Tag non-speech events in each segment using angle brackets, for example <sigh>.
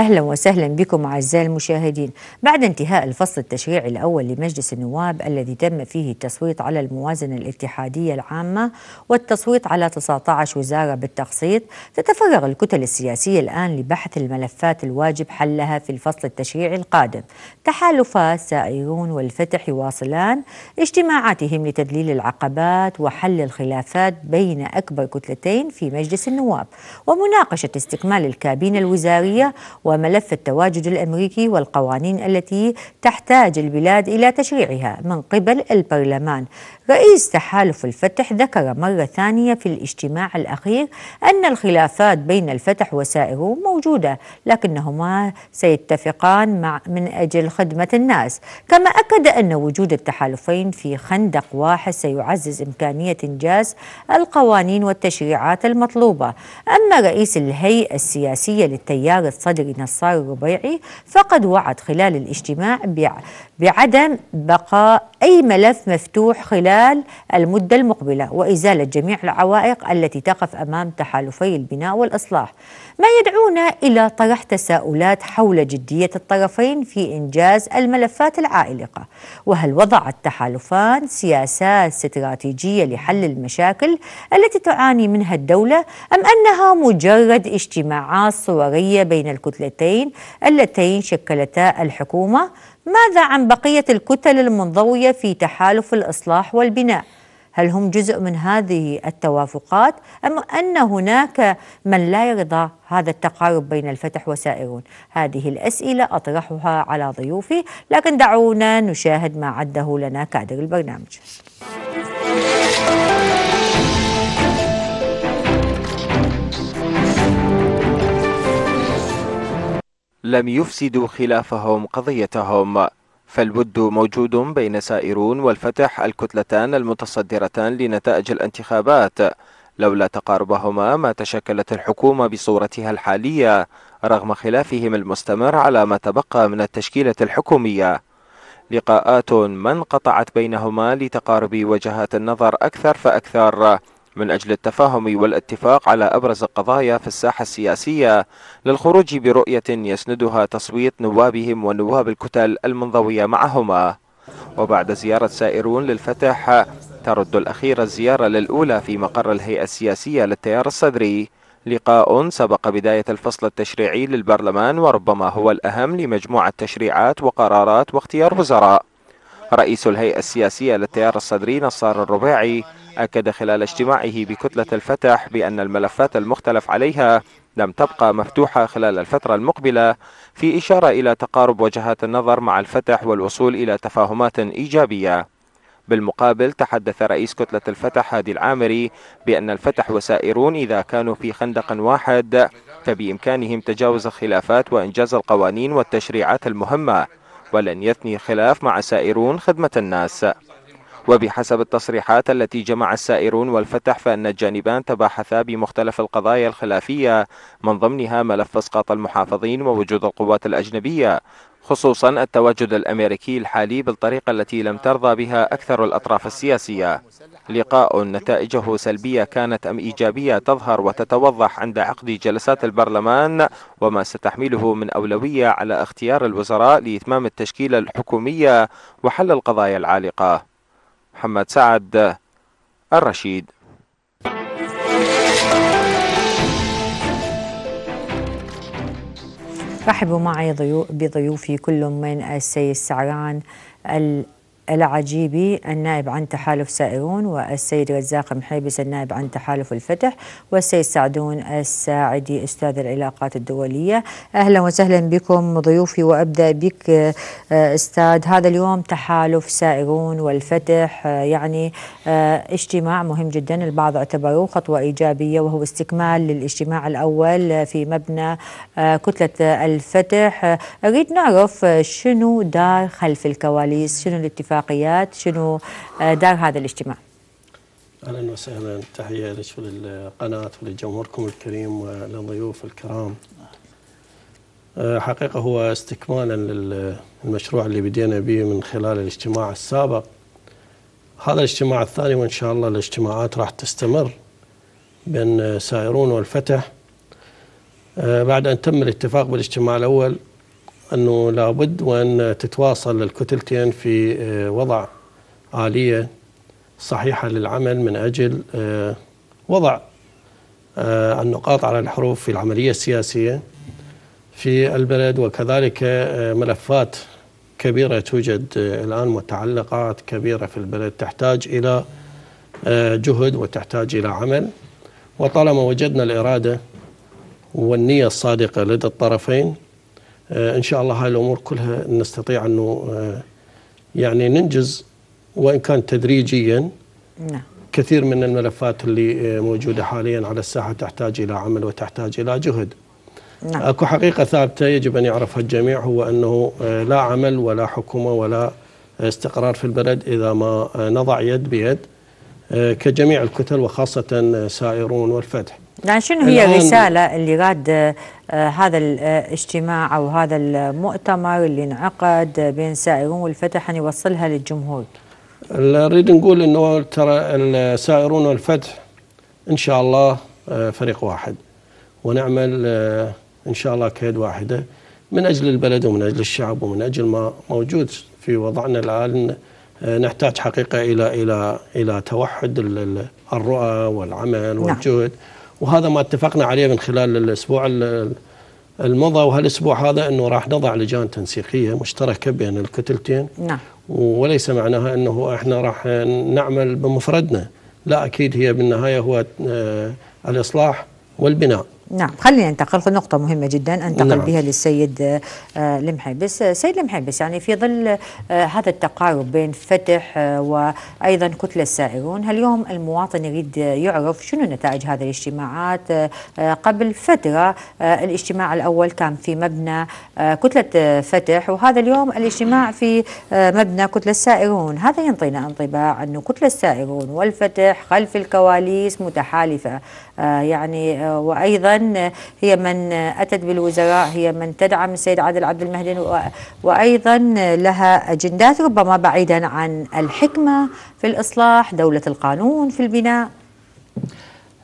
أهلا وسهلا بكم أعزائي المشاهدين بعد انتهاء الفصل التشريعي الأول لمجلس النواب الذي تم فيه التصويت على الموازنة الاتحادية العامة والتصويت على 19 وزارة بالتقسيط تتفرغ الكتل السياسية الآن لبحث الملفات الواجب حلها في الفصل التشريعي القادم تحالفات سائرون والفتح يواصلان اجتماعاتهم لتدليل العقبات وحل الخلافات بين أكبر كتلتين في مجلس النواب ومناقشة استكمال الكابينة الوزارية وملف التواجد الأمريكي والقوانين التي تحتاج البلاد إلى تشريعها من قبل البرلمان رئيس تحالف الفتح ذكر مرة ثانية في الاجتماع الأخير أن الخلافات بين الفتح وسائره موجودة لكنهما سيتفقان مع من أجل خدمة الناس كما أكد أن وجود التحالفين في خندق واحد سيعزز إمكانية إنجاز القوانين والتشريعات المطلوبة أما رئيس الهيئة السياسية للتيار الصدري الصاوي الربيعي فقد وعد خلال الاجتماع بعدم بقاء أي ملف مفتوح خلال المدة المقبلة وإزالة جميع العوائق التي تقف أمام تحالفي البناء والإصلاح ما يدعونا إلى طرح تساؤلات حول جدية الطرفين في إنجاز الملفات العائلقة وهل وضع التحالفان سياسات استراتيجية لحل المشاكل التي تعاني منها الدولة أم أنها مجرد اجتماعات صورية بين الكتلتين اللتين شكلتا الحكومة ماذا عن بقية الكتل المنضوية في تحالف الإصلاح والبناء؟ هل هم جزء من هذه التوافقات أم أن هناك من لا يرضى هذا التقارب بين الفتح وسائرون هذه الأسئلة أطرحها على ضيوفي لكن دعونا نشاهد ما عده لنا كادر البرنامج لم يفسدوا خلافهم قضيتهم فالود موجود بين سائرون والفتح الكتلتان المتصدرتان لنتائج الانتخابات لولا تقاربهما ما تشكلت الحكومة بصورتها الحالية رغم خلافهم المستمر على ما تبقى من التشكيلة الحكومية لقاءات ما انقطعت بينهما لتقارب وجهات النظر أكثر فأكثر من أجل التفاهم والاتفاق على أبرز القضايا في الساحة السياسية للخروج برؤية يسندها تصويت نوابهم ونواب الكتل المنضوية معهما وبعد زيارة سائرون للفتح ترد الأخيرة الزيارة للأولى في مقر الهيئة السياسية للتيار الصدري لقاء سبق بداية الفصل التشريعي للبرلمان وربما هو الأهم لمجموعة تشريعات وقرارات واختيار وزراء رئيس الهيئة السياسية للتيار الصدري نصار الرباعي أكد خلال اجتماعه بكتلة الفتح بأن الملفات المختلف عليها لم تبقى مفتوحة خلال الفترة المقبلة في إشارة إلى تقارب وجهات النظر مع الفتح والوصول إلى تفاهمات إيجابية بالمقابل تحدث رئيس كتلة الفتح هادي العامري بأن الفتح وسائرون إذا كانوا في خندق واحد فبإمكانهم تجاوز الخلافات وإنجاز القوانين والتشريعات المهمة ولن يثني خلاف مع سائرون خدمة الناس وبحسب التصريحات التي جمع السائرون والفتح فأن الجانبان تباحثا بمختلف القضايا الخلافية من ضمنها ملف اسقاط المحافظين ووجود القوات الأجنبية خصوصا التواجد الامريكي الحالي بالطريقه التي لم ترضى بها اكثر الاطراف السياسيه. لقاء نتائجه سلبيه كانت ام ايجابيه تظهر وتتوضح عند عقد جلسات البرلمان وما ستحمله من اولويه على اختيار الوزراء لاتمام التشكيله الحكوميه وحل القضايا العالقه. محمد سعد الرشيد رحبوا معي ضيو بضيوفي كل من السيد سعران العجيبي النائب عن تحالف سائرون والسيد رزاق محيبس النائب عن تحالف الفتح والسيد سعدون الساعدي أستاذ العلاقات الدولية أهلا وسهلا بكم ضيوفي وأبدأ بك آه، أستاذ هذا اليوم تحالف سائرون والفتح آه، يعني آه، اجتماع مهم جدا البعض اعتبروه خطوة إيجابية وهو استكمال للاجتماع الأول في مبنى كتلة الفتح أريد نعرف شنو دار خلف الكواليس شنو الاتفاق العراقيات شنو آه، دار هذا الاجتماع اهلا وسهلا تحيه لك وللقناه ولجمهوركم الكريم وللضيوف الكرام آه، حقيقه هو استكمالا للمشروع اللي بدينا به من خلال الاجتماع السابق هذا الاجتماع الثاني وان شاء الله الاجتماعات راح تستمر بين سائرون والفتح آه، بعد ان تم الاتفاق بالاجتماع الاول أنه لابد وأن تتواصل الكتلتين في آه، وضع آلية صحيحة للعمل من أجل آه، وضع آه، النقاط على الحروف في العملية السياسية في البلد وكذلك ملفات كبيرة توجد الآن متعلقات كبيرة في البلد تحتاج إلى جهد وتحتاج إلى عمل وطالما وجدنا الإرادة والنية الصادقة لدى الطرفين آه، ان شاء الله هاي الامور كلها نستطيع انه آه، يعني ننجز وان كان تدريجيا نعم كثير من الملفات اللي آه، موجوده حاليا على الساحه تحتاج الى عمل وتحتاج الى جهد نعم. اكو حقيقه ثابته يجب ان يعرفها الجميع هو انه لا عمل ولا حكومه ولا استقرار في البلد اذا ما نضع يد بيد كجميع الكتل وخاصه سائرون والفتح. يعني شنو هي الرسالة اللي قاد آه، هذا الاجتماع آه، أو هذا المؤتمر اللي انعقد بين سائرون والفتح أن يوصلها للجمهور نريد نقول أنه ترى السائرون والفتح إن شاء الله آه، فريق واحد ونعمل إن شاء الله كيد واحدة من أجل البلد ومن أجل الشعب ومن أجل ما موجود في وضعنا الآن نحتاج حقيقة إلى إلى إلى توحد الرؤى والعمل نعم. والجهد نعم. وهذا ما اتفقنا عليه من خلال الاسبوع المضى وهالاسبوع هذا انه راح نضع لجان تنسيقيه مشتركه بين الكتلتين نعم وليس معناها انه احنا راح نعمل بمفردنا لا اكيد هي بالنهايه هو آه، الاصلاح والبناء نعم خلينا ننتقل نقطة مهمة جدا أنتقل نعم. بها للسيد المحبس آه، آه، سيد المحبس يعني في ظل آه، هذا التقارب بين فتح وأيضا كتلة السائرون هل اليوم المواطن يريد يعرف شنو نتائج هذه الاجتماعات قبل فترة الاجتماع الأول كان في مبنى كتلة فتح وهذا اليوم الاجتماع في مبنى كتلة السائرون هذا ينطينا انطباع أنه كتلة السائرون والفتح خلف الكواليس متحالفة يعني وأيضا هي من أتت بالوزراء هي من تدعم السيد عادل عبد المهدي وأيضا لها أجندات ربما بعيدا عن الحكمة في الإصلاح دولة القانون في البناء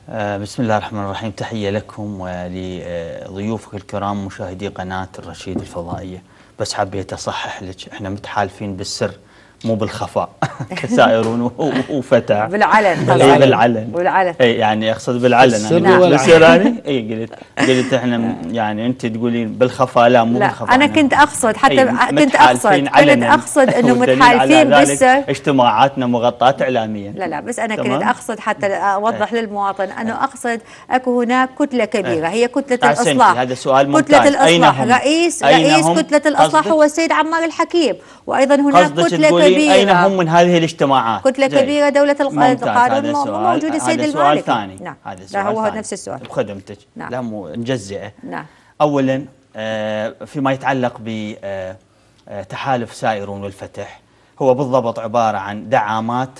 آه، بسم الله الرحمن الرحيم تحية لكم ولضيوفك الكرام مشاهدي قناة الرشيد الفضائية بس حبيت أصحح لك احنا متحالفين بالسر مو بالخفاء <laughs> كسائر وفتى بالعلن اي بالعلن اي يعني اقصد بالعلن انا بس اي قلت قلت احنا يعني انت تقولين بالخفاء لا مو لا بالخفاء انا كنت اقصد حتى إيه، كنت اقصد كنت اقصد انه متحالفين <laughs> بس اجتماعاتنا مغطاه اعلاميا لا لا بس انا كنت اقصد حتى اوضح إيه. للمواطن انه إيه. اقصد اكو هناك كتله كبيره هي كتله الاصلاح هذا سؤال ممتاز كتله الاصلاح رئيس رئيس كتله الاصلاح هو السيد عمار الحكيم وايضا هناك كتله كبيرة أين هم من هذه الاجتماعات كتلة جاي. كبيرة دولة القانون موجودة سيد الملك هذا سؤال ثاني نعم هذا سؤال لا هو ثاني. نفس السؤال بخدمتك نعم. لا مو نجزئه نعم أولا آه، فيما يتعلق بتحالف آه، آه، سائرون والفتح هو بالضبط عبارة عن دعامات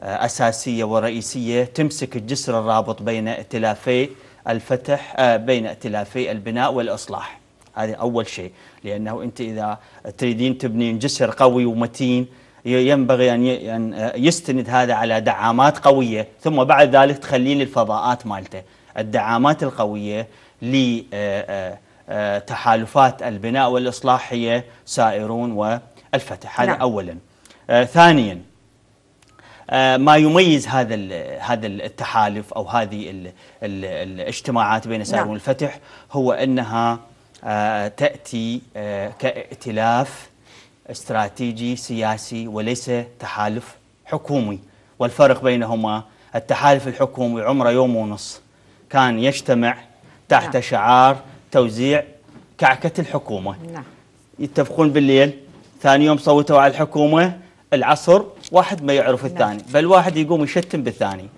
أساسية ورئيسية تمسك الجسر الرابط بين ائتلافي الفتح بين ائتلافي البناء والإصلاح هذا أول شيء لأنه أنت إذا تريدين تبنين جسر قوي ومتين ينبغي أن يستند هذا على دعامات قوية ثم بعد ذلك تخلين الفضاءات مالته الدعامات القوية لتحالفات آه، آه، آه، البناء والإصلاح هي سائرون والفتح هذا نعم. أولا ثانيا ما يميز هذا هذا التحالف او هذه الاجتماعات بين سائرون نعم. والفتح هو انها آه، تأتي آه، كائتلاف استراتيجي سياسي وليس تحالف حكومي والفرق بينهما التحالف الحكومي عمره يوم ونص كان يجتمع تحت نعم. شعار توزيع كعكة الحكومة نعم. يتفقون بالليل ثاني يوم صوتوا على الحكومة العصر واحد ما يعرف نعم. الثاني بل واحد يقوم يشتم بالثاني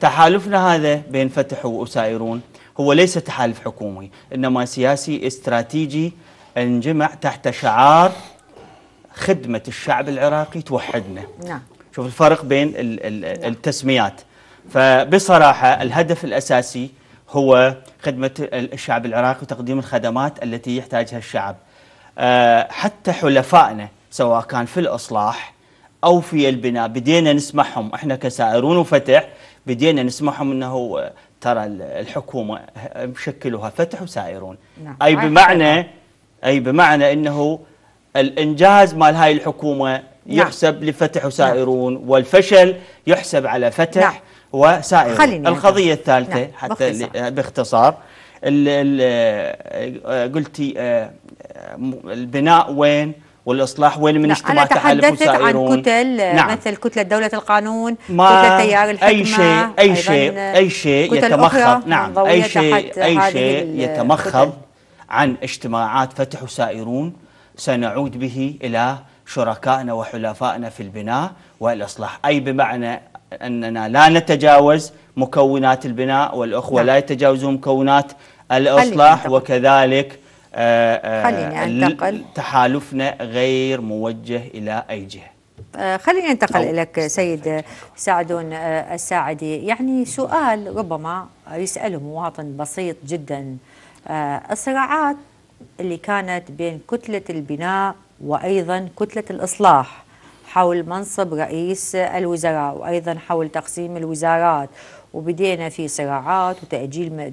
تحالفنا هذا بين فتح وأسائرون هو ليس تحالف حكومي إنما سياسي استراتيجي انجمع تحت شعار خدمة الشعب العراقي توحدنا نعم. شوف الفرق بين نعم. التسميات فبصراحة الهدف الأساسي هو خدمة الشعب العراقي وتقديم الخدمات التي يحتاجها الشعب آه، حتى حلفائنا سواء كان في الإصلاح أو في البناء بدينا نسمعهم إحنا كسائرون وفتح بدينا نسمعهم أنه ترى الحكومة مشكلوها فتح وسائرون نعم. أي بمعنى أي بمعنى أنه الإنجاز مال هاي الحكومة نعم. يحسب نعم. لفتح وسائرون نعم. والفشل يحسب على فتح نعم. وسائرون خليني القضية الثالثة نعم. حتى باختصار, باختصار الـ قلتي آه، آه، البناء وين والإصلاح وين من نعم، اجتماع نعم. تحالف عن كتل نعم. مثل كتلة دولة القانون كتلة تيار الحكمة أي شيء أي شيء أي شيء يتمخض نعم،, نعم أي شيء أي شيء يتمخض عن اجتماعات فتح وسائرون سنعود به إلى شركائنا وحلفائنا في البناء والإصلاح أي بمعنى أننا لا نتجاوز مكونات البناء والأخوة نعم. لا يتجاوزون مكونات الإصلاح وكذلك آه، آه، خليني أنتقل تحالفنا غير موجه إلى أي جهة آه، خليني أنتقل إليك سيد سعدون الساعدي يعني سؤال ربما يسأله مواطن بسيط جدا الصراعات اللي كانت بين كتلة البناء وأيضا كتلة الإصلاح حول منصب رئيس الوزراء وأيضا حول تقسيم الوزارات وبدينا في صراعات وتأجيل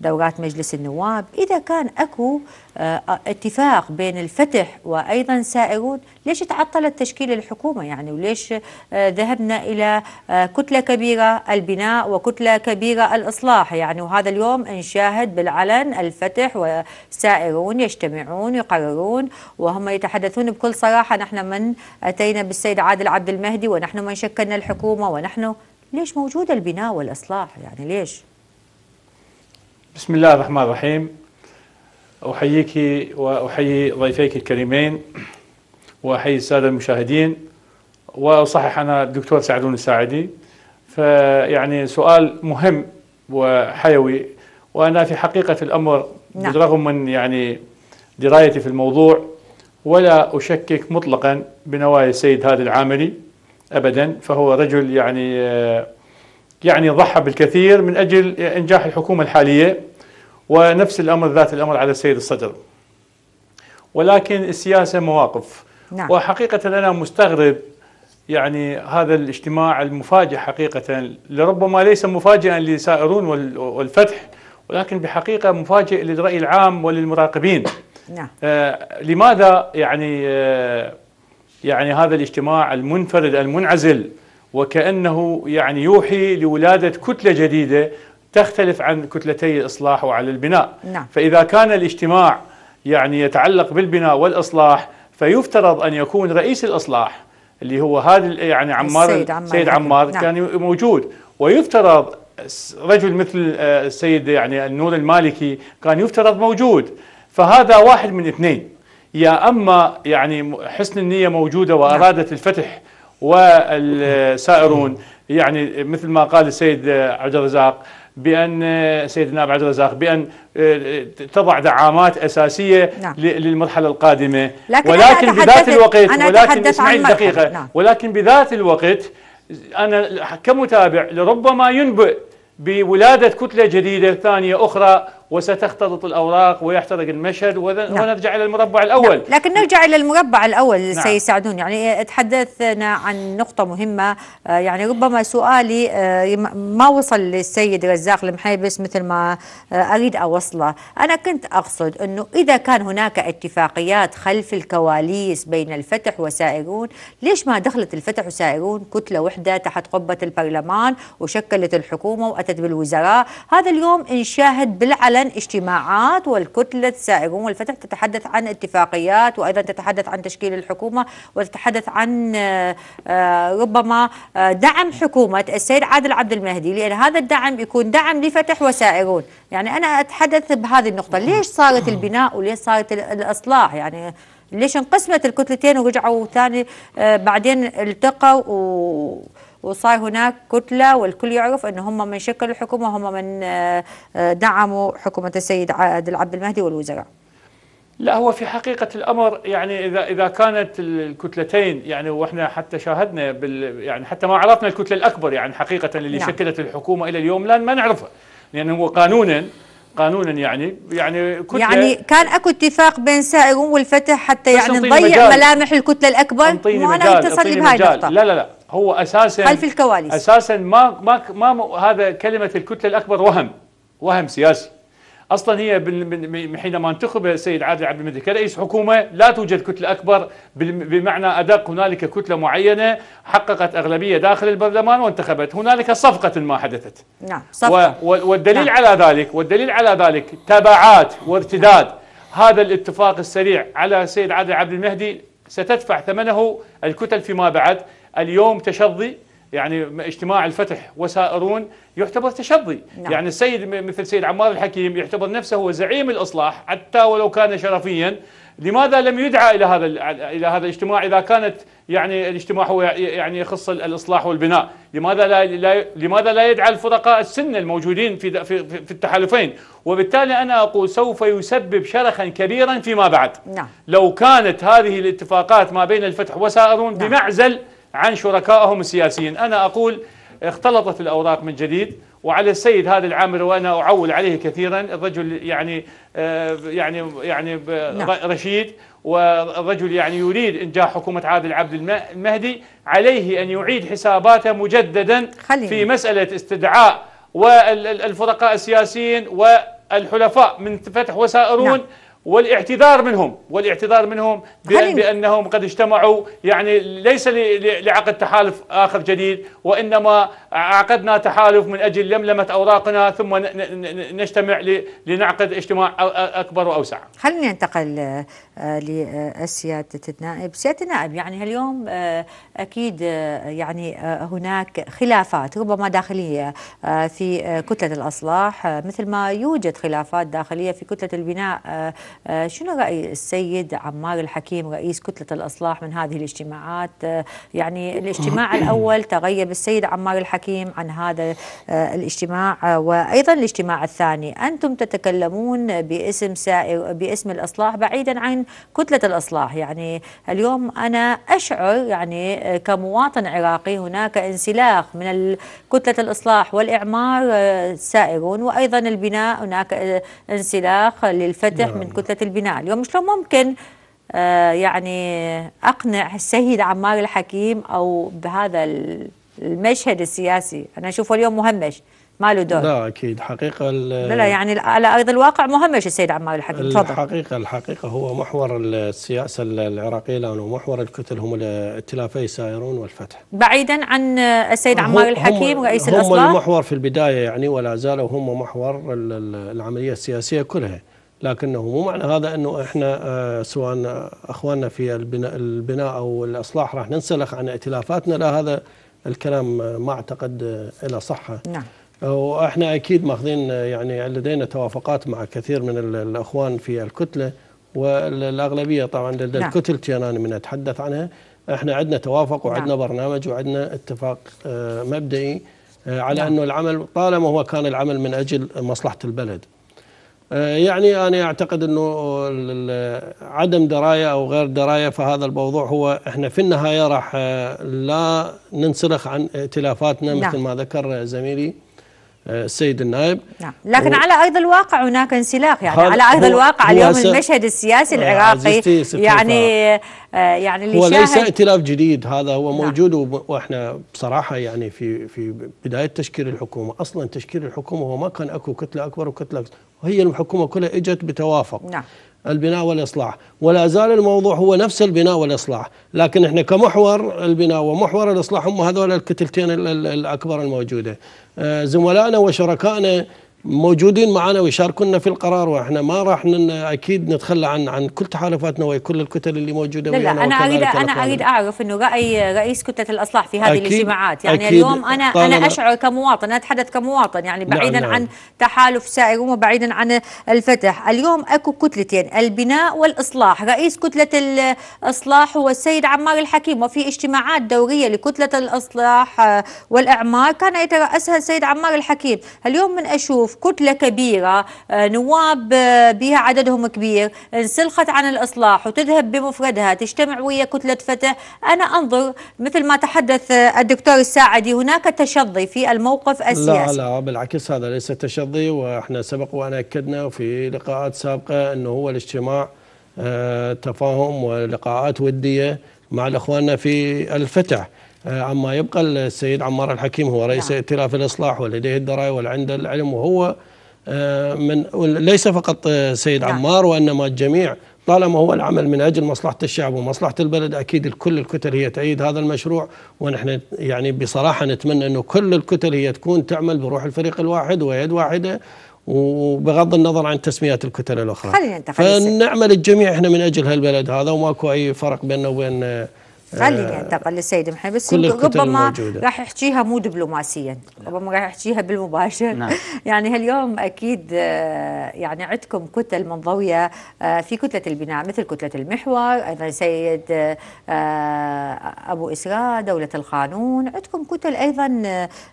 دورات مجلس النواب إذا كان أكو آه، اتفاق بين الفتح وأيضا سائرون ليش تعطلت تشكيل الحكومة يعني وليش آه، ذهبنا إلى آه، كتلة كبيرة البناء وكتلة كبيرة الإصلاح يعني وهذا اليوم نشاهد بالعلن الفتح وسائرون يجتمعون يقررون وهم يتحدثون بكل صراحة نحن من أتينا بالسيد عادل عبد المهدي ونحن من شكلنا الحكومة ونحن ليش موجود البناء والإصلاح يعني ليش بسم الله الرحمن الرحيم أحييك وأحيي ضيفيك الكريمين وأحيي السادة المشاهدين وأصحح أنا الدكتور سعدون الساعدي فيعني سؤال مهم وحيوي وأنا في حقيقة الأمر نعم. بالرغم من يعني درايتي في الموضوع ولا أشكك مطلقا بنوايا السيد هادي العاملي أبدا فهو رجل يعني آه، يعني ضحى بالكثير من أجل إنجاح الحكومة الحالية ونفس الأمر ذات الأمر على السيد الصدر ولكن السياسة مواقف نعم. وحقيقة أنا مستغرب يعني هذا الاجتماع المفاجئ حقيقة لربما ليس مفاجئا لسائرون والفتح ولكن بحقيقة مفاجئ للرأي العام وللمراقبين نعم. آه لماذا يعني آه يعني هذا الاجتماع المنفرد المنعزل وكأنه يعني يوحي لولادة كتلة جديدة تختلف عن كتلتي الإصلاح وعلى البناء نعم. فإذا كان الاجتماع يعني يتعلق بالبناء والإصلاح فيفترض أن يكون رئيس الإصلاح اللي هو هذا يعني عمار السيد عمار, سيد عمار نعم. كان موجود ويفترض رجل مثل آه، السيد يعني النور المالكي كان يفترض موجود فهذا واحد من اثنين يا أما يعني حسن النية موجودة نعم. وأرادت الفتح والسائرون يعني مثل ما قال السيد عبد الرزاق بأن سيد النائب عبد الرزاق بأن آه، تضع دعامات أساسية نعم. للمرحلة القادمة لكن ولكن بذات الوقت أنا ولكن اسمعي دقيقة نعم. ولكن بذات الوقت أنا كمتابع لربما ينبئ بولادة كتلة جديدة ثانية أخرى وستختلط الأوراق ويحترق المشهد نعم. ونرجع إلى المربع الأول نعم. لكن نرجع إلى المربع الأول نعم. سيساعدون يعني تحدثنا عن نقطة مهمة آه، يعني ربما سؤالي آه، ما وصل للسيد رزاق المحيبس مثل ما آه، أريد أوصله أنا كنت أقصد أنه إذا كان هناك اتفاقيات خلف الكواليس بين الفتح وسائرون ليش ما دخلت الفتح وسائرون كتلة وحدة تحت قبة البرلمان وشكلت الحكومة وأتت بالوزراء هذا اليوم انشاهد بالعلن مثلا اجتماعات والكتلة السائقون والفتح تتحدث عن اتفاقيات وأيضا تتحدث عن تشكيل الحكومة وتتحدث عن آه، ربما آه، دعم حكومة السيد عادل عبد المهدي لأن هذا الدعم يكون دعم لفتح وسائرون يعني أنا أتحدث بهذه النقطة ليش صارت البناء وليش صارت الإصلاح يعني ليش انقسمت الكتلتين ورجعوا ثاني آه، بعدين التقوا و وصار هناك كتلة والكل يعرف أن هم من شكلوا الحكومة وهم من آه، آه، دعموا حكومة السيد عادل عبد المهدي والوزراء لا هو في حقيقة الأمر يعني إذا إذا كانت الكتلتين يعني وإحنا حتى شاهدنا بال يعني حتى ما عرفنا الكتلة الأكبر يعني حقيقة اللي نعم. شكلت الحكومة إلى اليوم الآن ما نعرفها لأن يعني هو قانونا قانونا يعني يعني كتلة يعني كان اكو اتفاق بين سائغون والفتح حتى يعني نضيع ملامح الكتله الاكبر وانا اتصل بهاي النقطه لا لا لا هو اساسا خلف الكواليس اساسا ما ما ما هذا كلمه الكتله الاكبر وهم وهم سياسي اصلا هي حينما انتخب السيد عادل عبد المجيد كرئيس حكومه لا توجد كتله اكبر بمعنى ادق هنالك كتله معينه حققت اغلبيه داخل البرلمان وانتخبت هنالك صفقه ما حدثت نعم صفقه والدليل نعم. على ذلك والدليل على ذلك تبعات وارتداد نعم. هذا الاتفاق السريع على السيد عادل عبد المهدي ستدفع ثمنه الكتل فيما بعد اليوم تشظي يعني اجتماع الفتح وسائرون يعتبر تشظي نعم. يعني السيد مثل سيد عمار الحكيم يعتبر نفسه هو زعيم الإصلاح حتى ولو كان شرفيا لماذا لم يدعى إلى هذا إلى هذا الاجتماع إذا كانت يعني الاجتماع هو يعني يخص الإصلاح والبناء لماذا لا, لا لماذا لا يدعى الفرقاء السن الموجودين في في في التحالفين وبالتالي أنا أقول سوف يسبب شرخا كبيرا فيما بعد نعم. لو كانت هذه الاتفاقات ما بين الفتح وسائرون نعم. بمعزل عن شركائهم السياسيين أنا أقول اختلطت الأوراق من جديد وعلى السيد هذا العامر وانا اعول عليه كثيرا الرجل يعني آه، يعني يعني نعم. رشيد والرجل يعني يريد انجاح حكومه عادل عبد المهدي عليه ان يعيد حساباته مجددا خلينا. في مساله استدعاء والفرقاء السياسيين والحلفاء من فتح وسائرون نعم. والاعتذار منهم والاعتذار منهم بأنهم قد اجتمعوا يعني ليس لعقد تحالف آخر جديد وإنما عقدنا تحالف من أجل لملمة أوراقنا ثم نجتمع لنعقد اجتماع أكبر وأوسع هل ننتقل آه، آه، لسيادة النائب سيادة النائب يعني اليوم آه، أكيد يعني هناك خلافات ربما داخلية في كتلة الأصلاح مثل ما يوجد خلافات داخلية في كتلة البناء آه، شنو رأي السيد عمار الحكيم رئيس كتلة الأصلاح من هذه الاجتماعات آه، يعني الاجتماع <coughs> الأول تغيب السيد عمار الحكيم عن هذا آه، الاجتماع وأيضا الاجتماع الثاني أنتم تتكلمون باسم سائر باسم الأصلاح بعيدا عن كتلة الأصلاح يعني اليوم أنا أشعر يعني كمواطن عراقي هناك انسلاخ من كتلة الإصلاح والإعمار سائرون وأيضا البناء هناك انسلاخ للفتح من نعم. كتلة كتلة البناء اليوم شلون ممكن آه، يعني أقنع السيد عمار الحكيم أو بهذا المشهد السياسي أنا أشوفه اليوم مهمش ما له دور لا اكيد حقيقه لا لا يعني على ارض الواقع مهمش السيد عمار الحكيم تفضل الحقيقه الحقيقه هو محور السياسه العراقيه لانه محور الكتل هم الائتلافي سائرون والفتح بعيدا عن السيد عمار الحكيم رئيس الاصلاح هم المحور في البدايه يعني ولا زالوا هم محور العمليه السياسيه كلها لكنه مو معنى هذا انه احنا آه، سواء اخواننا في البناء, البناء او الاصلاح راح ننسلخ عن ائتلافاتنا لا هذا الكلام ما اعتقد له صحه نعم واحنا اكيد ماخذين يعني لدينا توافقات مع كثير من الاخوان في الكتله والاغلبيه طبعا لدى نعم. الكتل انا من اتحدث عنها احنا عندنا توافق نعم. وعندنا نعم. برنامج وعندنا اتفاق آه، مبدئي آه، على نعم. انه العمل طالما هو كان العمل من اجل مصلحه البلد آه، يعني أنا أعتقد أنه عدم دراية أو غير دراية في هذا الموضوع هو إحنا في النهاية راح آه، لا ننسلخ عن ائتلافاتنا نعم. مثل ما ذكر زميلي السيد آه، النائب نعم لكن و... على ارض الواقع هناك انسلاخ يعني على ارض الواقع اليوم س... المشهد السياسي آه، العراقي يعني آه يعني اللي هو ليس ائتلاف جديد هذا هو نعم. موجود نعم. واحنا بصراحه يعني في في بدايه تشكيل الحكومه اصلا تشكيل الحكومه هو ما كان اكو كتله اكبر وكتله هي الحكومه كلها اجت بتوافق نعم البناء والإصلاح ولا زال الموضوع هو نفس البناء والإصلاح لكن إحنا كمحور البناء ومحور الإصلاح هم هذول الكتلتين الأكبر الموجودة آه، زملائنا وشركائنا موجودين معنا ويشاركونا في القرار واحنا ما راح اكيد نتخلى عن عن كل تحالفاتنا وكل الكتل اللي موجوده لا, لا انا اريد انا اريد اعرف انه راي رئيس كتله الاصلاح في هذه الاجتماعات يعني أكيد اليوم انا انا اشعر كمواطن انا اتحدث كمواطن يعني نعم، بعيدا نعم عن نعم. تحالف سائر وبعيدا عن الفتح اليوم اكو كتلتين البناء والاصلاح رئيس كتله الاصلاح هو السيد عمار الحكيم وفي اجتماعات دوريه لكتله الاصلاح والاعمار كان يتراسها السيد عمار الحكيم اليوم من اشوف كتلة كبيرة آه، نواب آه، بها عددهم كبير انسلخت عن الإصلاح وتذهب بمفردها تجتمع ويا كتلة فتح أنا أنظر مثل ما تحدث آه، الدكتور الساعدي هناك تشظي في الموقف السياسي لا لا بالعكس هذا ليس تشظي وإحنا سبق وأنا أكدنا في لقاءات سابقة أنه هو الاجتماع تفاهم ولقاءات ودية مع الأخواننا في الفتح آه، عما يبقى السيد عمار الحكيم هو رئيس نعم. ائتلاف الإصلاح ولديه الدراية والعند العلم وهو آه، من ليس فقط آه، سيد نعم. عمار وإنما الجميع طالما هو العمل من أجل مصلحة الشعب ومصلحة البلد أكيد الكل الكتل هي تعيد هذا المشروع ونحن يعني بصراحة نتمنى أنه كل الكتل هي تكون تعمل بروح الفريق الواحد ويد واحدة وبغض النظر عن تسميات الكتل الأخرى خلينا ننتقل فنعمل الجميع احنا من أجل هالبلد هذا وماكو أي فرق بيننا وبين غاليا آه، ينتقل يعني، للسيد محي بس ربما راح يحكيها مو دبلوماسيا نعم. ربما راح يحكيها بالمباشر نعم. <laughs> يعني هاليوم اكيد آه، يعني عندكم كتل منضويه آه، في كتله البناء مثل كتله المحور ايضا سيد ابو اسراء دوله القانون عندكم كتل ايضا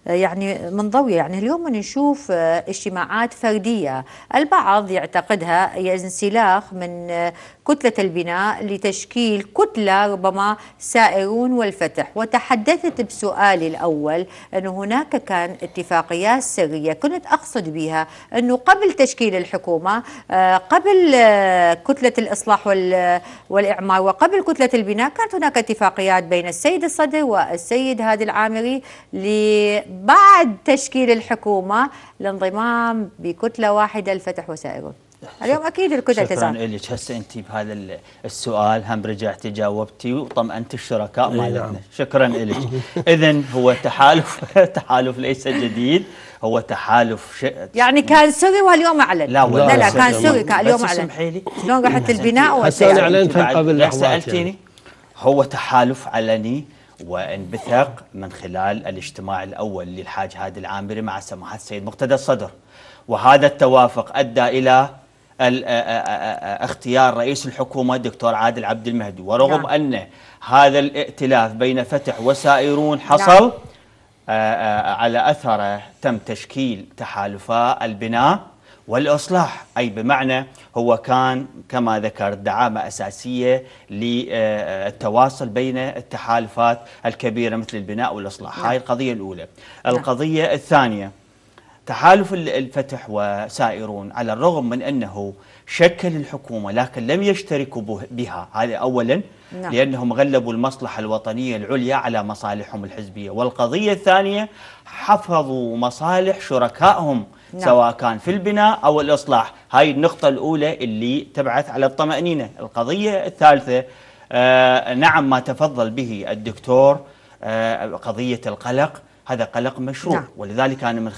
يعني منضويه يعني اليوم نشوف اجتماعات فرديه البعض يعتقدها هي انسلاخ من كتله البناء لتشكيل كتله ربما سائرون والفتح وتحدثت بسؤالي الأول أن هناك كان اتفاقيات سرية كنت أقصد بها أنه قبل تشكيل الحكومة آه، قبل آه، كتلة الإصلاح والإعمار وقبل كتلة البناء كانت هناك اتفاقيات بين السيد الصدر والسيد هادي العامري لبعد تشكيل الحكومة الانضمام بكتلة واحدة الفتح وسائرون اليوم اكيد الكل شكرا شكرا لك هسه انت بهذا السؤال هم رجعتي جاوبتي وطمأنت الشركاء مالتنا نعم. شكرا لك اذا هو تحالف <laughs> تحالف ليس جديد هو تحالف ش... يعني كان سري واليوم اعلن لا لا, لا, لا كان سري كان اليوم اعلن اسمحي لي شلون رحت البناء هسه انا اعلنتها قبل لحظات سالتيني يعني. هو تحالف علني وانبثق من خلال الاجتماع الاول للحاج هادي العامري مع سماحه السيد مقتدى الصدر وهذا التوافق ادى الى اختيار رئيس الحكومة الدكتور عادل عبد المهدي ورغم نعم. أن هذا الائتلاف بين فتح وسائرون حصل نعم. على أثره تم تشكيل تحالفا البناء والإصلاح أي بمعنى هو كان كما ذكرت دعامة أساسية للتواصل بين التحالفات الكبيرة مثل البناء والإصلاح نعم. هاي القضية الأولى نعم. القضية الثانية تحالف الفتح وسائرون على الرغم من أنه شكل الحكومة لكن لم يشتركوا بها هذا أولا نعم. لأنهم غلبوا المصلحة الوطنية العليا على مصالحهم الحزبية والقضية الثانية حفظوا مصالح شركائهم نعم. سواء كان في البناء أو الإصلاح هاي النقطة الأولى اللي تبعث على الطمأنينة القضية الثالثة آه نعم ما تفضل به الدكتور آه قضية القلق هذا قلق مشروع نعم. ولذلك أنا من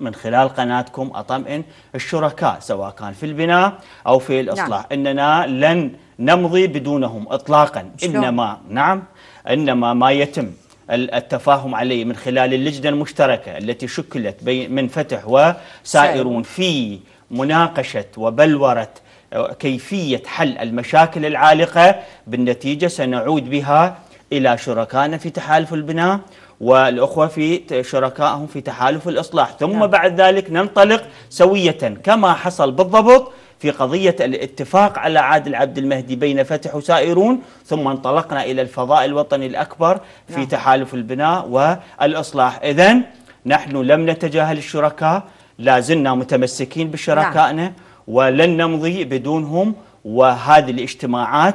من خلال قناتكم أطمئن الشركاء سواء كان في البناء أو في نعم. الإصلاح نعم. أننا لن نمضي بدونهم إطلاقا إنما نعم إنما ما يتم التفاهم عليه من خلال اللجنة المشتركة التي شكلت من فتح وسائرون في مناقشة وبلورة كيفية حل المشاكل العالقة بالنتيجة سنعود بها إلى شركائنا في تحالف البناء والأخوة في شركائهم في تحالف الإصلاح ثم نعم. بعد ذلك ننطلق سوية كما حصل بالضبط في قضية الاتفاق على عادل عبد المهدي بين فتح وسائرون ثم انطلقنا إلى الفضاء الوطني الأكبر في نعم. تحالف البناء والإصلاح إذا نحن لم نتجاهل الشركاء لا زلنا متمسكين بشركائنا نعم. ولن نمضي بدونهم وهذه الاجتماعات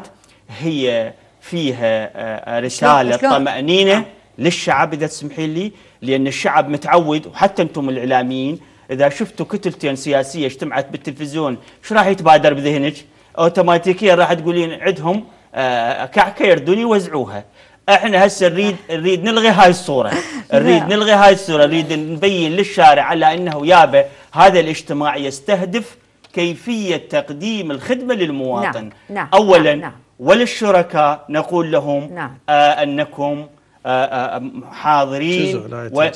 هي فيها آه، آه، رسالة طمأنينة نعم. للشعب اذا تسمحي لي لان الشعب متعود وحتى انتم الاعلاميين اذا شفتوا كتلتين سياسيه اجتمعت بالتلفزيون شو راح يتبادر بذهنك؟ اوتوماتيكيا راح تقولين عندهم آه، كعكه يردون يوزعوها احنا هسه نريد نريد نلغي هاي الصوره <laughs> نريد نلغي هاي الصوره نريد نبين للشارع على انه يابا هذا الاجتماع يستهدف كيفيه تقديم الخدمه للمواطن نعم. نعم. اولا نعم. نعم. وللشركاء نقول لهم نعم. آه انكم آه، آه، حاضرين و...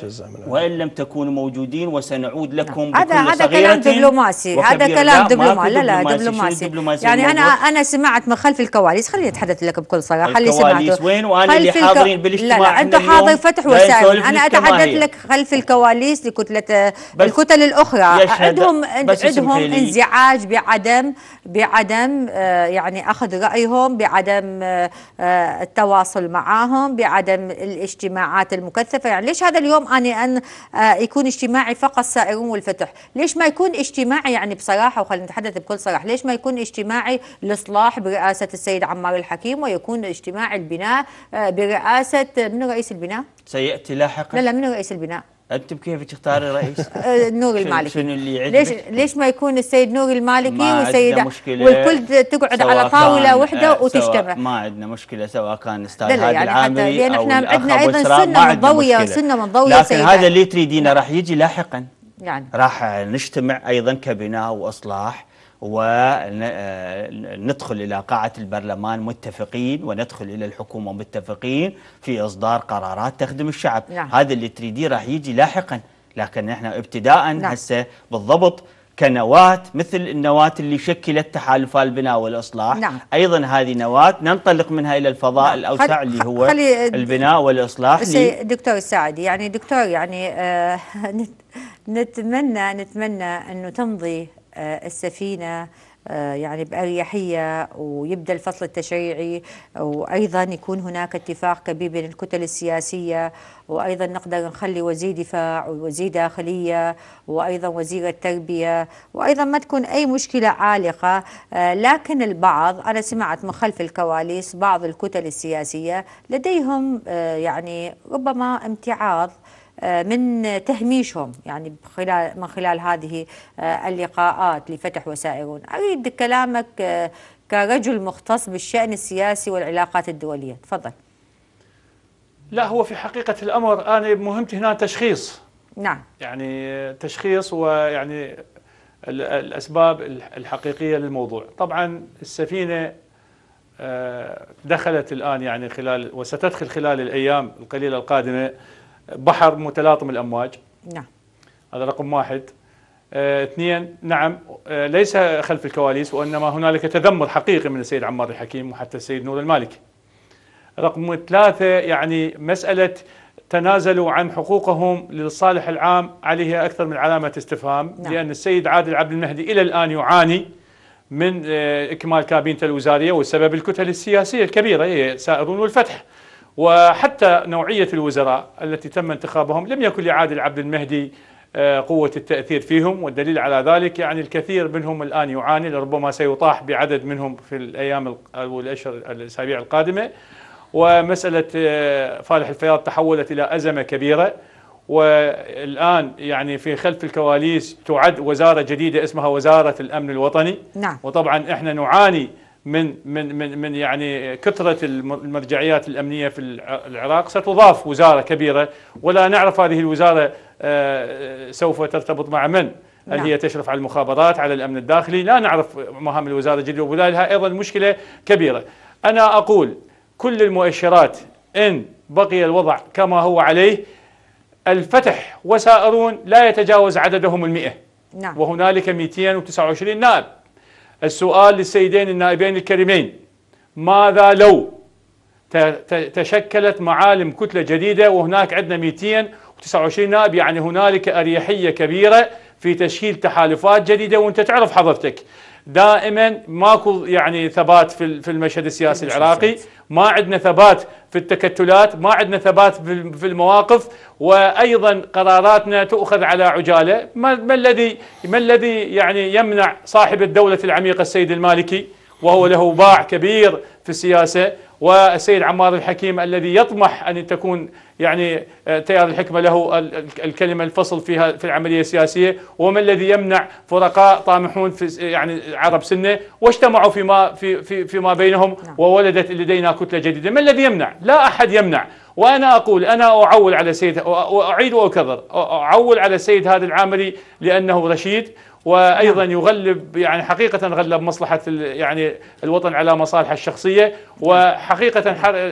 وإن لم تكونوا موجودين وسنعود لكم نعم. هذا هذا كلام دبلوماسي هذا كلام دبلوماسي لا لا دبلوماسي, دبلوماسي. يعني أنا أنا سمعت من خلف الكواليس خليني أتحدث لك بكل صراحة اللي سمعته وين وأنا اللي حاضرين الك... بالاجتماع لا لا أنت حاضر فتح وسائل أنا أتحدث لك خلف الكواليس لكتلة الكتل الأخرى عندهم عندهم انزعاج بعدم بعدم آه، يعني أخذ رأيهم بعدم التواصل معاهم بعدم الاجتماعات المكثفة يعني ليش هذا اليوم أنا أن آه، يكون اجتماعي فقط السائرون والفتح ليش ما يكون اجتماعي يعني بصراحة وخلينا نتحدث بكل صراحة ليش ما يكون اجتماعي الإصلاح برئاسة السيد عمار الحكيم ويكون اجتماعي البناء آه، برئاسة من رئيس البناء؟ سيأتي لاحقا لا لا من رئيس البناء؟ انت بكيفك تختاري رئيس <laughs> آه، نور المالكي شنو اللي عندك ليش ليش ما يكون السيد نور المالكي والسيده والكل تقعد على طاوله واحده آه، وتجتمع ما عندنا مشكله سواء كان استاذ هادي يعني العامري لان يعني احنا عندنا ايضا سنه منضويه سنة منضويه لكن سيدة. هذا اللي تريدينه راح يجي لاحقا يعني راح نجتمع ايضا كبناء واصلاح وندخل إلى قاعة البرلمان متفقين وندخل إلى الحكومة متفقين في إصدار قرارات تخدم الشعب نعم. هذا اللي تريديه راح يجي لاحقا لكن احنا ابتداء نعم. هسه بالضبط كنواه مثل النواه اللي شكلت تحالف البناء والاصلاح نعم. ايضا هذه نواه ننطلق منها الى الفضاء نعم. الاوسع اللي هو البناء والاصلاح دكتور السعدي يعني دكتور يعني آه <laughs> نتمنى نتمنى انه تمضي آه، السفينه آه، يعني بأريحية ويبدأ الفصل التشريعي وأيضا يكون هناك اتفاق كبير بين الكتل السياسية وأيضا نقدر نخلي وزير دفاع ووزير داخلية وأيضا وزير التربية وأيضا ما تكون أي مشكلة عالقة آه، لكن البعض أنا سمعت من خلف الكواليس بعض الكتل السياسية لديهم يعني ربما امتعاض آه، من تهميشهم يعني خلال من خلال هذه آه، اللقاءات لفتح وسائرون أريد كلامك آه، كرجل مختص بالشأن السياسي والعلاقات الدولية تفضل لا هو في حقيقة الأمر أنا مهمتي هنا تشخيص نعم يعني تشخيص ويعني الأسباب الحقيقية للموضوع طبعا السفينة دخلت الآن يعني خلال وستدخل خلال الأيام القليلة القادمة بحر متلاطم الامواج نعم هذا رقم واحد آه، اثنين نعم آه، ليس خلف الكواليس وانما هنالك تذمر حقيقي من السيد عمار الحكيم وحتى السيد نور المالكي. رقم ثلاثه يعني مساله تنازلوا عن حقوقهم للصالح العام عليه اكثر من علامه استفهام نعم. لان السيد عادل عبد المهدي الى الان يعاني من آه، اكمال كابينته الوزاريه والسبب الكتل السياسيه الكبيره هي سائرون والفتح. وحتى نوعية الوزراء التي تم انتخابهم لم يكن لعادل عبد المهدي آه، قوة التأثير فيهم والدليل على ذلك يعني الكثير منهم الآن يعاني لربما سيطاح بعدد منهم في الأيام والأشهر الأسابيع القادمة ومسألة آه، فالح الفياض تحولت إلى أزمة كبيرة والآن يعني في خلف الكواليس تعد وزارة جديدة اسمها وزارة الأمن الوطني نعم. وطبعا إحنا نعاني من من من من يعني كثره المرجعيات الامنيه في العراق ستضاف وزاره كبيره ولا نعرف هذه الوزاره آه، سوف ترتبط مع من؟ هل نعم. هي تشرف على المخابرات على الامن الداخلي؟ لا نعرف مهام الوزاره الجديده وبذلها ايضا مشكله كبيره. انا اقول كل المؤشرات ان بقي الوضع كما هو عليه الفتح وسائرون لا يتجاوز عددهم المئة نعم. وهنالك 229 نائب السؤال للسيدين النائبين الكريمين ماذا لو تشكلت معالم كتلة جديدة وهناك عندنا 229 نائب يعني هنالك أريحية كبيرة في تشكيل تحالفات جديدة وانت تعرف حضرتك دائما ماكو يعني ثبات في المشهد السياسي العراقي ما عندنا ثبات في التكتلات ما عندنا ثبات في المواقف وايضا قراراتنا تؤخذ على عجاله ما الذي ما الذي يعني يمنع صاحب الدوله العميقه السيد المالكي وهو له باع كبير في السياسه والسيد عمار الحكيم الذي يطمح ان تكون يعني آه، تيار الحكمة له الكلمة الفصل فيها في العملية السياسية وما الذي يمنع فرقاء طامحون في يعني عرب سنة واجتمعوا فيما في في فيما بينهم نعم. وولدت لدينا كتلة جديدة ما الذي يمنع لا أحد يمنع وأنا أقول أنا أعول على سيد وأعيد وأكرر أعول على السيد هذا العاملي لأنه رشيد وايضا نعم. يغلب يعني حقيقه غلب مصلحه يعني الوطن على مصالحه الشخصيه نعم. وحقيقه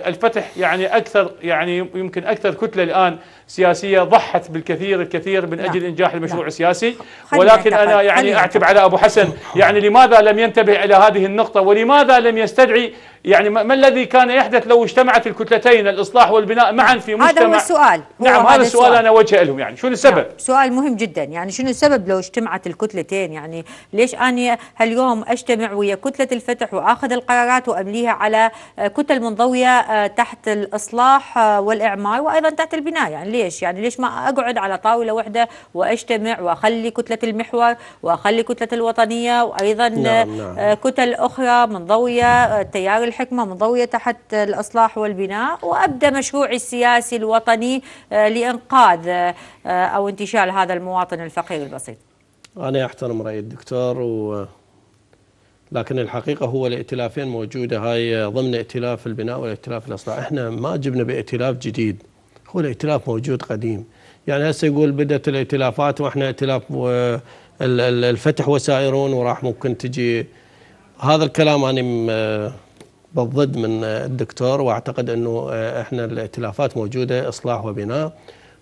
الفتح يعني اكثر يعني يمكن اكثر كتله الان سياسية ضحت بالكثير الكثير من أجل لا. إنجاح المشروع لا. السياسي ولكن أنا يعني أعتب على أبو حسن يعني لماذا لم ينتبه إلى هذه النقطة ولماذا لم يستدعي يعني ما الذي كان يحدث لو اجتمعت الكتلتين الإصلاح والبناء معا في مجتمع هذا هو السؤال نعم هذا السؤال أنا وجهه لهم يعني شنو السبب نعم. سؤال مهم جدا يعني شنو السبب لو اجتمعت الكتلتين يعني ليش أنا هاليوم أجتمع ويا كتلة الفتح وآخذ القرارات وأمليها على كتل منضوية آه، تحت الإصلاح آه، والإعمار وأيضا تحت البناء يعني ليش يعني ليش ما اقعد على طاوله واحده واجتمع واخلي كتله المحور واخلي كتله الوطنيه وايضا نعم آه، نعم. آه، كتل اخرى منضويه آه، تيار الحكمه منضويه تحت الاصلاح والبناء وابدا مشروعي السياسي الوطني لانقاذ او انتشال هذا المواطن الفقير البسيط انا احترم راي الدكتور و لكن الحقيقة هو الائتلافين موجودة هاي ضمن ائتلاف البناء والائتلاف الإصلاح احنا ما جبنا بائتلاف جديد هو الائتلاف موجود قديم يعني هسه يقول بدات الائتلافات واحنا ائتلاف الفتح وسائرون وراح ممكن تجي هذا الكلام انا بالضد من الدكتور واعتقد انه آه، احنا الائتلافات موجوده اصلاح وبناء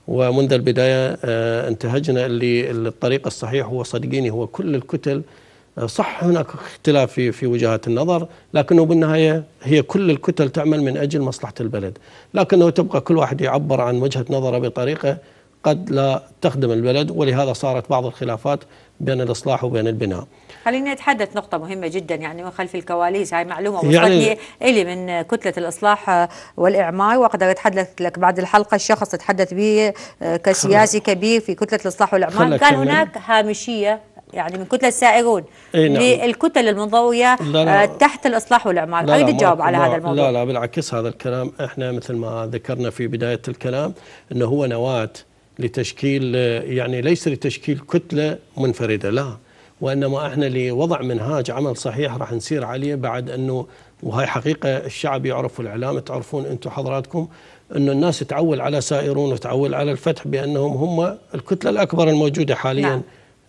ومنذ البدايه آه، انتهجنا اللي الطريق الصحيح هو صدقيني هو كل الكتل صح هناك اختلاف في في وجهات النظر لكنه بالنهايه هي كل الكتل تعمل من اجل مصلحه البلد لكنه تبقى كل واحد يعبر عن وجهه نظره بطريقه قد لا تخدم البلد ولهذا صارت بعض الخلافات بين الاصلاح وبين البناء. خليني اتحدث نقطة مهمة جدا يعني من خلف الكواليس هاي معلومة وصلتني يعني الي من كتلة الاصلاح والاعمار واقدر اتحدث لك بعد الحلقة الشخص تحدث به آه، كسياسي كبير في كتلة الاصلاح والاعمار كان هناك هامشية يعني من كتلة السائرون نعم. للكتل المنضوية لا لا آه، تحت الإصلاح والإعمار أريد تجاوب على هذا الموضوع لا لا بالعكس هذا الكلام إحنا مثل ما ذكرنا في بداية الكلام أنه هو نواة لتشكيل يعني ليس لتشكيل كتلة منفردة لا وإنما إحنا لوضع منهاج عمل صحيح راح نسير عليه بعد أنه وهي حقيقة الشعب يعرف والإعلام تعرفون أنتم حضراتكم انه الناس تعول على سائرون وتعول على الفتح بأنهم هم الكتلة الأكبر الموجودة حاليا نعم.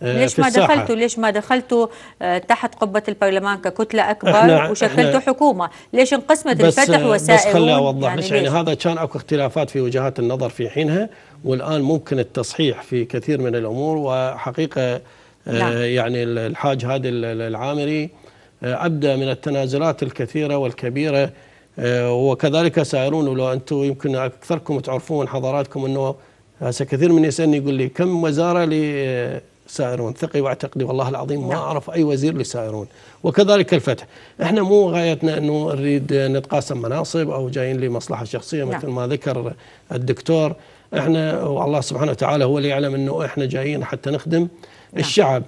آه، ليش ما دخلتوا ليش ما دخلتوا آه، تحت قبة البرلمان ككتلة أكبر وشكلتوا حكومة ليش انقسمت الفتح آه، وسائل بس خليني أوضح يعني, يعني هذا كان أكو اختلافات في وجهات النظر في حينها والآن ممكن التصحيح في كثير من الأمور وحقيقة نعم. يعني الحاج هادي العامري أبدى من التنازلات الكثيرة والكبيرة وكذلك سائرون ولو أنتم يمكن أكثركم تعرفون حضاراتكم أنه هسه كثير من يسألني يقول لي كم وزارة سائرون ثقي واعتقدي والله العظيم ما نعم. أعرف أي وزير لسائرون وكذلك الفتح احنا مو غايتنا أنه نريد نتقاسم مناصب أو جايين لمصلحة شخصية نعم. مثل ما ذكر الدكتور احنا والله سبحانه وتعالى هو اللي يعلم أنه احنا جايين حتى نخدم نعم. الشعب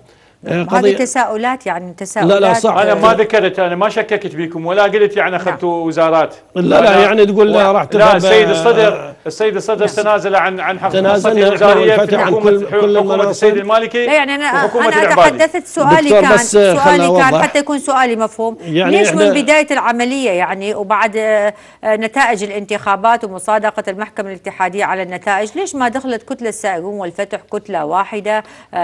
آه، قضية تساؤلات يعني تساؤلات لا لا صح انا ما آه، ذكرت انا ما شككت بكم ولا قلت يعني اخذت نعم. وزارات لا لا يعني تقول لا راح لا آه، السيد الصدر السيد نعم. الصدر تنازل عن عن حق تنازل الوزاريه في عن كل كل حكومه السيد المالكي لا يعني انا انا تحدثت سؤالي كان سؤالي كان حتى يكون سؤالي مفهوم يعني ليش من بدايه العمليه يعني وبعد نتائج الانتخابات ومصادقه المحكمه الاتحاديه على النتائج ليش ما دخلت كتله السائقون والفتح كتله واحده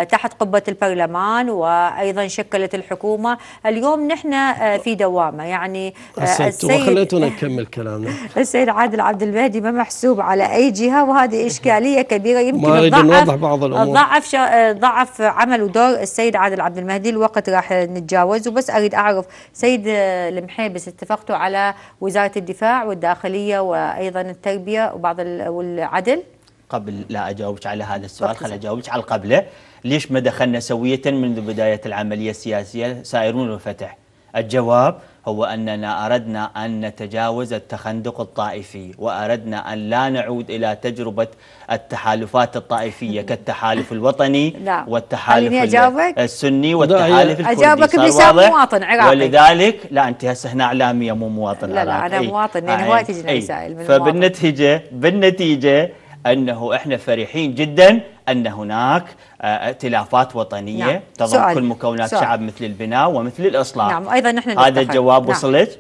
تحت قبه البرلمان البرلمان وايضا شكلت الحكومه اليوم نحن آه، في دوامه يعني آه، السيد وخليتونا <laughs> نكمل كلامنا السيد عادل عبد المهدي ما محسوب على اي جهه وهذه <laughs> اشكاليه كبيره يمكن ضعف بعض الامور ضعف آه، ضعف عمل ودور السيد عادل عبد المهدي الوقت راح نتجاوزه بس اريد اعرف سيد المحيبس اتفقتوا على وزاره الدفاع والداخليه وايضا التربيه وبعض والعدل قبل لا اجاوبك على هذا السؤال خل اجاوبك على قبله ليش ما دخلنا سويه منذ بدايه العمليه السياسيه سائرون الفتح الجواب هو أننا أردنا أن نتجاوز التخندق الطائفي وأردنا أن لا نعود إلى تجربة التحالفات الطائفية <laughs> كالتحالف الوطني والتحالف السني والتحالف الكردي أجابك بسبب مواطن عراقي ولذلك لا أنت هسه هنا إعلامية مو مواطن لا لا أنا مواطن لأن يعني آه، هواي إيه. تجيني رسائل فبالنتيجة بالنتيجة أنه إحنا فرحين جدا أن هناك آه، ائتلافات وطنية نعم. تضم كل مكونات سؤال. شعب مثل البناء ومثل الإصلاح نعم أيضا نحن هذا نتخل. الجواب نعم. وصلت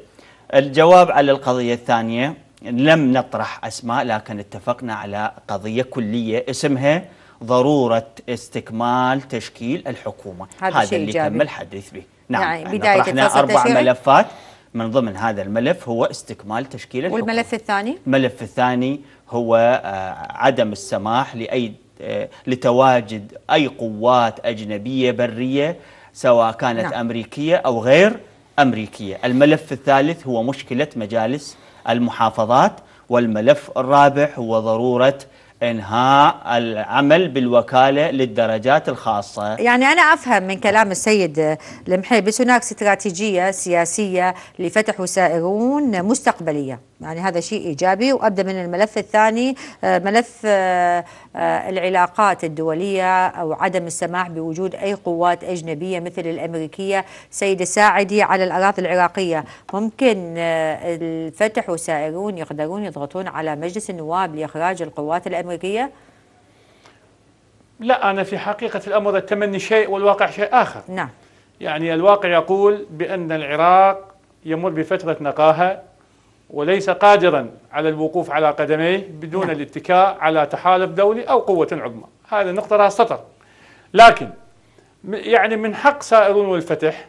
الجواب على القضية الثانية لم نطرح أسماء لكن اتفقنا على قضية كلية اسمها ضرورة استكمال تشكيل الحكومة هذا, هذا اللي تم الحديث به نعم يعني بداية طرحنا أربع تشغل. ملفات من ضمن هذا الملف هو استكمال تشكيل الحكومة والملف الثاني؟ الملف الثاني هو آه، عدم السماح لأي آه، لتواجد أي قوات أجنبية برية سواء كانت نعم. أمريكية أو غير أمريكية الملف الثالث هو مشكلة مجالس المحافظات والملف الرابع هو ضرورة انهاء العمل بالوكاله للدرجات الخاصه. يعني انا افهم من كلام السيد المحيبس هناك استراتيجيه سياسيه لفتح وسائرون مستقبليه، يعني هذا شيء ايجابي وابدا من الملف الثاني آه، ملف آه، آه، العلاقات الدوليه او عدم السماح بوجود اي قوات اجنبيه مثل الامريكيه، سيد الساعدي على الاراضي العراقيه، ممكن الفتح وسائرون يقدرون يضغطون على مجلس النواب لاخراج القوات الامريكيه الأمواجية؟ لا أنا في حقيقة الأمر التمني شيء والواقع شيء آخر نعم يعني الواقع يقول بأن العراق يمر بفترة نقاهة وليس قادرا على الوقوف على قدميه بدون نعم. الاتكاء على تحالف دولي أو قوة عظمى هذه النقطة لها سطر لكن يعني من حق سائرون والفتح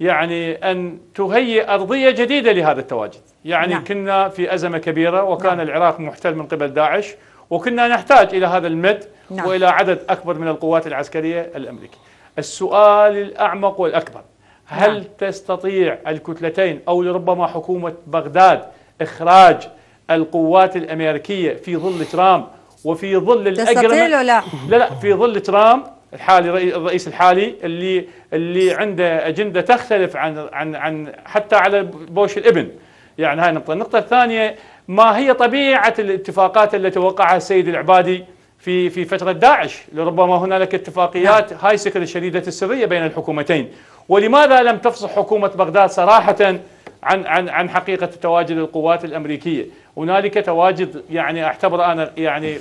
يعني أن تهيئ أرضية جديدة لهذا التواجد يعني نعم. كنا في أزمة كبيرة وكان نعم. العراق محتل من قبل داعش وكنا نحتاج إلى هذا المد نعم. وإلى عدد أكبر من القوات العسكرية الأمريكية السؤال الأعمق والأكبر هل نعم. تستطيع الكتلتين أو لربما حكومة بغداد إخراج القوات الأمريكية في ظل ترامب وفي ظل الأجرمة تستطيع لا لا لا في ظل ترامب الحالي الرئيس الحالي اللي اللي عنده اجنده تختلف عن عن عن حتى على بوش الابن يعني هاي النقطه النقطه الثانيه ما هي طبيعة الاتفاقات التي وقعها السيد العبادي في في فترة داعش لربما هنالك اتفاقيات نعم. هاي سكر الشديدة السرية بين الحكومتين ولماذا لم تفصح حكومة بغداد صراحة عن عن عن حقيقة تواجد القوات الأمريكية هنالك تواجد يعني أعتبر أنا يعني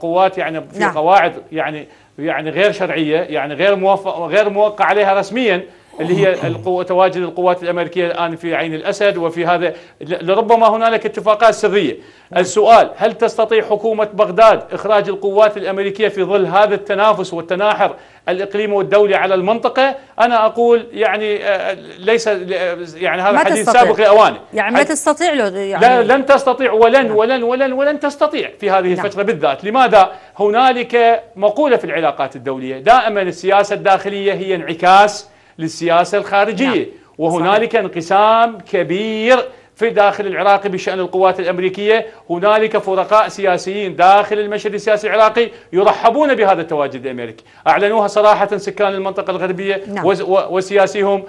قوات يعني في نعم. قواعد يعني يعني غير شرعية يعني غير موافق غير موقع عليها رسميا اللي هي القو... تواجد القوات الأمريكية الآن في عين الأسد وفي هذا لربما هنالك اتفاقات سرية السؤال هل تستطيع حكومة بغداد إخراج القوات الأمريكية في ظل هذا التنافس والتناحر الإقليمي والدولي على المنطقة أنا أقول يعني آه، ليس آه، يعني هذا حديث سابق لأوانه يعني ما تستطيع له يعني لا لن تستطيع ولن نعم. ولن ولن ولن تستطيع في هذه نعم. الفترة بالذات لماذا؟ هنالك مقولة في العلاقات الدولية دائما السياسة الداخلية هي انعكاس للسياسة الخارجية نعم. وهنالك انقسام كبير في داخل العراق بشأن القوات الأمريكية هنالك فرقاء سياسيين داخل المشهد السياسي العراقي يرحبون بهذا التواجد الأمريكي أعلنوها صراحة سكان المنطقة الغربية نعم. وسياسيهم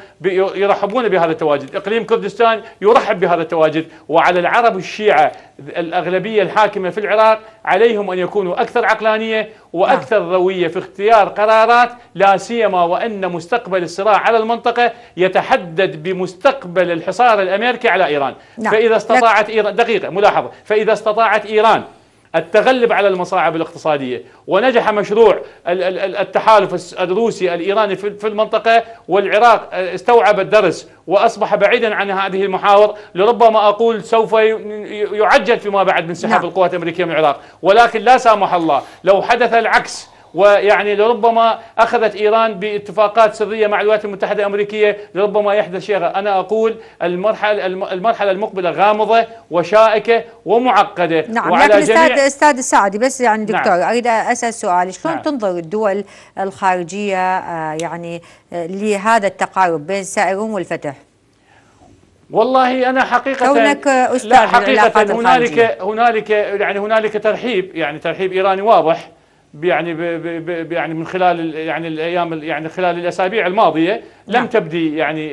يرحبون بهذا التواجد إقليم كردستان يرحب بهذا التواجد وعلى العرب الشيعة الأغلبية الحاكمة في العراق عليهم أن يكونوا أكثر عقلانية وأكثر روية نعم. في اختيار قرارات لا سيما وأن مستقبل الصراع على المنطقة يتحدد بمستقبل الحصار الأمريكي على إيران نعم. فإذا استطاعت إيران دقيقة ملاحظة فإذا استطاعت إيران التغلب على المصاعب الاقتصادية ونجح مشروع التحالف الروسي الإيراني في المنطقة والعراق آه، استوعب الدرس وأصبح بعيدا عن هذه المحاور لربما أقول سوف يعجل فيما بعد من سحاب نعم. القوات الأمريكية من العراق ولكن لا سامح الله لو حدث العكس ويعني لربما أخذت إيران باتفاقات سرية مع الولايات المتحدة الأمريكية لربما يحدث شيء أنا أقول المرحلة المرحلة المقبلة غامضة وشائكة ومعقدة نعم وعلى لكن جميع أستاذ, أستاذ السعدي بس يعني نعم. دكتور نعم. أريد أسأل سؤال شلون نعم. تنظر الدول الخارجية آه، يعني آه، لهذا التقارب بين سائرون والفتح؟ والله انا حقيقه كونك استاذ لا حقيقه هنالك هنالك يعني هنالك ترحيب يعني ترحيب ايراني واضح يعني يعني من خلال يعني الايام يعني خلال الاسابيع الماضيه لم نعم. تبدي يعني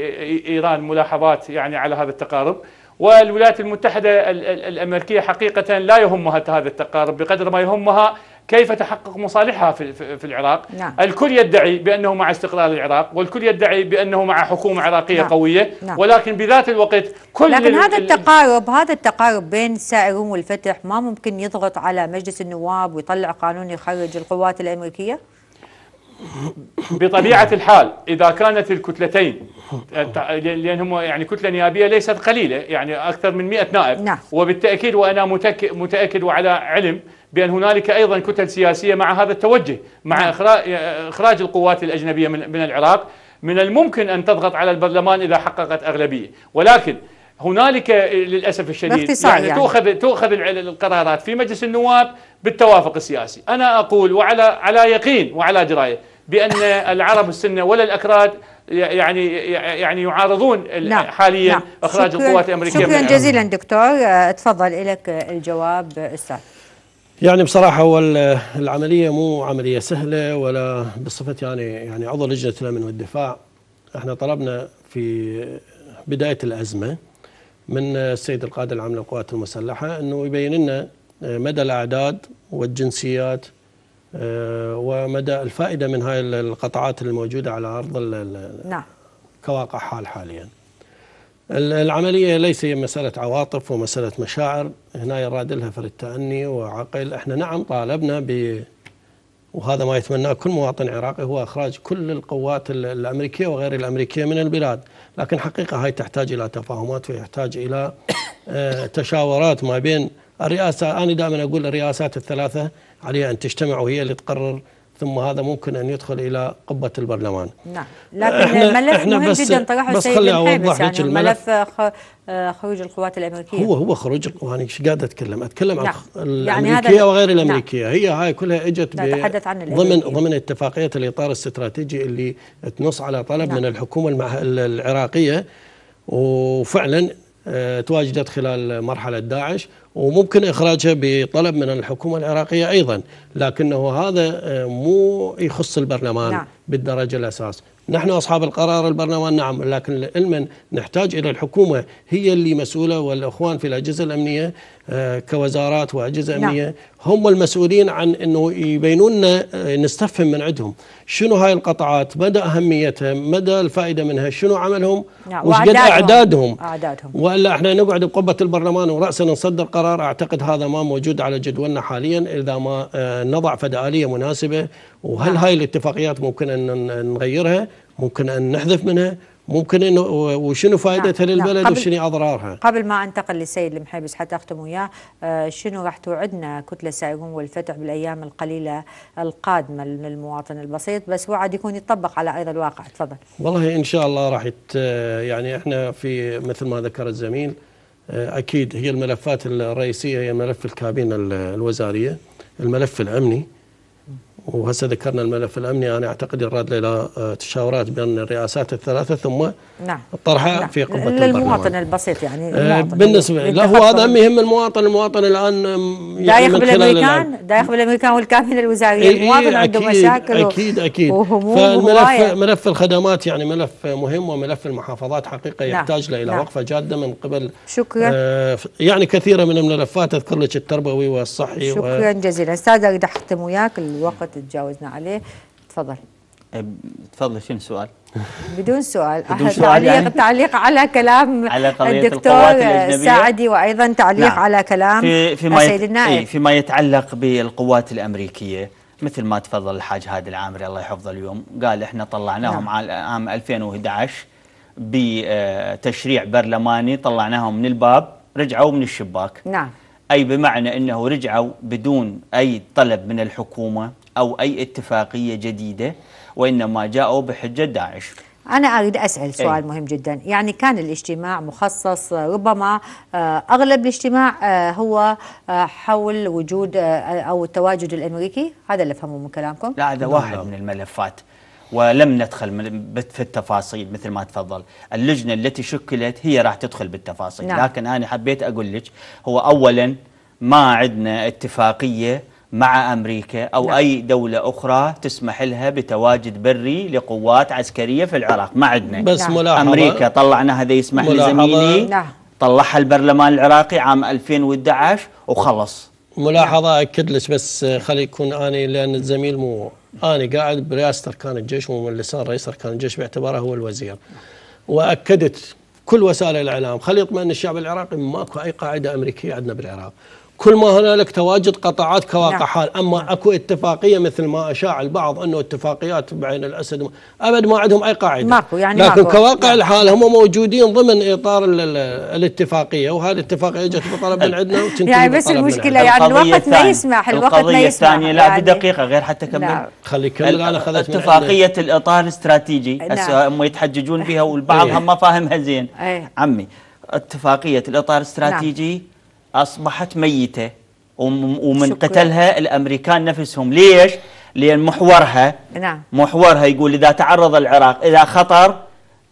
ايران ملاحظات يعني على هذا التقارب والولايات المتحده الامريكيه حقيقه لا يهمها هذا التقارب بقدر ما يهمها كيف تحقق مصالحها في في العراق نعم. الكل يدعي بانه مع استقلال العراق والكل يدعي بانه مع حكومه عراقيه نعم. قويه نعم. ولكن بذات الوقت كل لكن هذا التقارب هذا التقارب بين السائرون والفتح ما ممكن يضغط على مجلس النواب ويطلع قانون يخرج القوات الامريكيه بطبيعة الحال إذا كانت الكتلتين لأن هم يعني كتلة نيابية ليست قليلة يعني أكثر من 100 نائب نعم. وبالتأكيد وأنا متأكد وعلى علم بأن هنالك أيضا كتل سياسية مع هذا التوجه مع نعم. إخراج القوات الأجنبية من العراق من الممكن أن تضغط على البرلمان إذا حققت أغلبية ولكن هنالك للاسف الشديد يعني, يعني تؤخذ تؤخذ القرارات في مجلس النواب بالتوافق السياسي أنا أقول وعلى على يقين وعلى دراية بأن <laughs> العرب السنة ولا الأكراد يعني يعني يعارضون نعم. حاليا نعم. اخراج القوات الامريكيه شكرا من جزيلا دكتور آه، تفضل لك الجواب استاذ يعني بصراحه هو العمليه مو عمليه سهله ولا بصفتي يعني يعني عضو لجنه الامن والدفاع احنا طلبنا في بدايه الازمه من السيد القائد العام للقوات المسلحه انه يبين لنا آه، مدى الأعداد والجنسيات آه، ومدى الفائدة من هاي القطعات الموجودة على أرض نعم. كواقع حال حاليا العملية ليس مسألة عواطف ومسألة مشاعر هنا يراد لها فرد تأني وعقل احنا نعم طالبنا ب وهذا ما يتمناه كل مواطن عراقي هو إخراج كل القوات الأمريكية وغير الأمريكية من البلاد لكن حقيقة هاي تحتاج إلى تفاهمات ويحتاج إلى آه، تشاورات ما بين الرئاسة أنا دائما أقول الرئاسات الثلاثة عليها أن تجتمع وهي اللي تقرر ثم هذا ممكن أن يدخل إلى قبة البرلمان نعم لكن احنا ملف احنا مهم بس جدا طرحه بس خلي أوضح يعني الملف آه، خروج القوات الأمريكية هو هو خروج القوات إيش قاعد أتكلم أتكلم نعم. عن يعني الأمريكية يعني وغير نعم. الأمريكية نعم. هي هاي كلها إجت ضمن ضمن اتفاقية الإطار الاستراتيجي اللي تنص على طلب نعم. من الحكومة العراقية وفعلا آه، تواجدت خلال مرحلة داعش وممكن إخراجها بطلب من الحكومة العراقية أيضا لكنه هذا آه، مو يخص البرلمان نعم. بالدرجة الأساس نحن أصحاب القرار البرلمان نعم لكن علما نحتاج إلى الحكومة هي اللي مسؤولة والأخوان في الأجهزة الأمنية آه، كوزارات واجهزه نعم. امنيه نعم. هم المسؤولين عن انه يبينوا لنا نستفهم من عندهم شنو هاي القطاعات مدى اهميتها مدى الفائده منها شنو عملهم نعم. وش قد اعدادهم اعدادهم والا احنا نقعد بقبه البرلمان وراسا نصدر قرار اعتقد هذا ما موجود على جدولنا حاليا اذا ما آه، نضع فدآليه مناسبه وهل نعم. هاي الاتفاقيات ممكن ان نغيرها ممكن ان نحذف منها ممكن انه وشنو فائدتها نعم،, نعم. للبلد نعم. وشنو اضرارها؟ قبل ما انتقل للسيد المحيبس حتى اختم وياه آه شنو راح توعدنا كتله سائقون والفتح بالايام القليله القادمه للمواطن البسيط بس وعد يكون يطبق على ارض الواقع تفضل. والله ان شاء الله راح يعني احنا في مثل ما ذكر الزميل آه اكيد هي الملفات الرئيسيه هي ملف الكابينه الوزاريه الملف الامني وهسه ذكرنا الملف الامني انا اعتقد يراد الى آه، تشاورات بين الرئاسات الثلاثه ثم نعم الطرحه نعم. في قبة للمواطن البسيط يعني آه، المواطن بالنسبة لا هو هذا هم يهم المواطن المواطن الآن دايخ بالأمريكان دايخ بالأمريكان والكامل الوزارية إيه المواطن عنده مشاكل أكيد أكيد فالملف ملف الخدمات يعني ملف مهم وملف المحافظات حقيقة نعم. يحتاج نعم. إلى نعم. وقفة جادة من قبل شكرا آه يعني كثيرة من الملفات أذكر لك التربوي والصحي شكرا و... جزيلا أستاذ أريد أختم وياك الوقت تجاوزنا عليه تفضل تفضل شنو السؤال؟ <laughs> بدون سؤال بدون تعليق يعني؟ تعليق على كلام <laughs> على الدكتور السعدي وايضا تعليق نعم. على كلام في فيما السيد النائب إيه، فيما يتعلق بالقوات الامريكيه مثل ما تفضل الحاج هادي العامري الله يحفظه اليوم قال احنا طلعناهم نعم. عام 2011 بتشريع آه، برلماني طلعناهم من الباب رجعوا من الشباك نعم أي بمعنى أنه رجعوا بدون أي طلب من الحكومة أو أي اتفاقية جديدة وإنما جاءوا بحجة داعش أنا أريد أسأل إيه. سؤال أي. مهم جدا يعني كان الاجتماع مخصص آه، ربما آه، أغلب الاجتماع آه، هو حول وجود أو التواجد الأمريكي هذا اللي فهمه من كلامكم لا هذا نعم، واحد نعم. من الملفات ولم ندخل في التفاصيل مثل ما تفضل اللجنة التي شكلت هي راح تدخل بالتفاصيل نعم. لكن أنا حبيت أقول لك هو أولا ما عندنا اتفاقية مع أمريكا أو نعم. أي دولة أخرى تسمح لها بتواجد بري لقوات عسكرية في العراق ما عندنا بس نعم. ملاحظة أمريكا طلعنا هذا يسمح ملاحظة لزميلي نعم. طلعها البرلمان العراقي عام 2011 وخلص ملاحظة أكد لك بس خلي يكون أنا لأن الزميل مو أنا قاعد برئاسة أركان الجيش ومن لسان رئيس أركان الجيش باعتباره هو الوزير وأكدت كل وسائل الإعلام خلي يطمئن الشعب العراقي ماكو أي قاعدة أمريكية عندنا بالعراق كل ما هنالك تواجد قطاعات كواقع نعم. حال اما نعم. اكو اتفاقيه مثل ما اشاع البعض انه اتفاقيات بعين الاسد ابد ما عندهم اي قاعده ماكو يعني لكن ماكو. كواقع نعم. الحال هم موجودين ضمن اطار الاتفاقيه وهذه الاتفاقيه اجت <laughs> بطلب من عندنا يعني بس المشكله يعني الوقت ما يسمح الوقت ما يسمح الثانيه لا يعني. بدقيقه غير حتى كمل نعم. خلي كمل انا اخذت اتفاقيه إيه. الاطار الاستراتيجي نعم. هسه هم يتحججون بها والبعض إيه. هم ما فاهمها زين إيه. عمي اتفاقيه الاطار نعم. الاستراتيجي نعم. أصبحت ميتة ومن شكرا. قتلها الأمريكان نفسهم ليش؟ لأن محورها نعم. محورها يقول إذا تعرض العراق إذا خطر